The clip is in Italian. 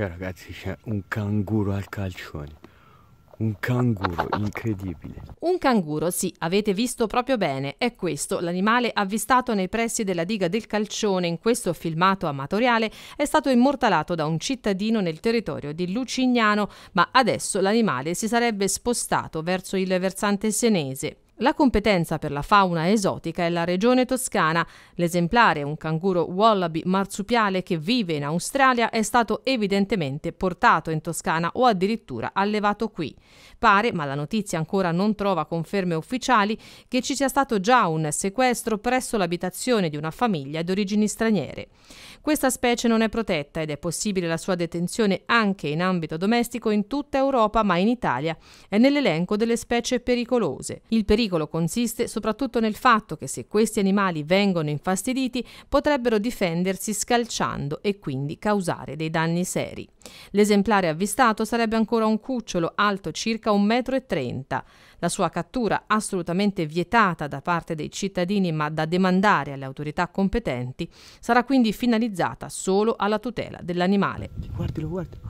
Cioè ragazzi c'è un canguro al calcione. Un canguro, incredibile. Un canguro, sì, avete visto proprio bene. È questo, l'animale avvistato nei pressi della diga del Calcione in questo filmato amatoriale è stato immortalato da un cittadino nel territorio di Lucignano, ma adesso l'animale si sarebbe spostato verso il versante senese. La competenza per la fauna esotica è la regione toscana. L'esemplare, un canguro wallaby marsupiale che vive in Australia, è stato evidentemente portato in Toscana o addirittura allevato qui. Pare, ma la notizia ancora non trova conferme ufficiali, che ci sia stato già un sequestro presso l'abitazione di una famiglia di origini straniere. Questa specie non è protetta ed è possibile la sua detenzione anche in ambito domestico in tutta Europa, ma in Italia è nell'elenco delle specie pericolose. Il pericolo pericolo consiste soprattutto nel fatto che se questi animali vengono infastiditi potrebbero difendersi scalciando e quindi causare dei danni seri. L'esemplare avvistato sarebbe ancora un cucciolo alto circa 1,30 m. La sua cattura assolutamente vietata da parte dei cittadini ma da demandare alle autorità competenti sarà quindi finalizzata solo alla tutela dell'animale. Guardilo, guardilo.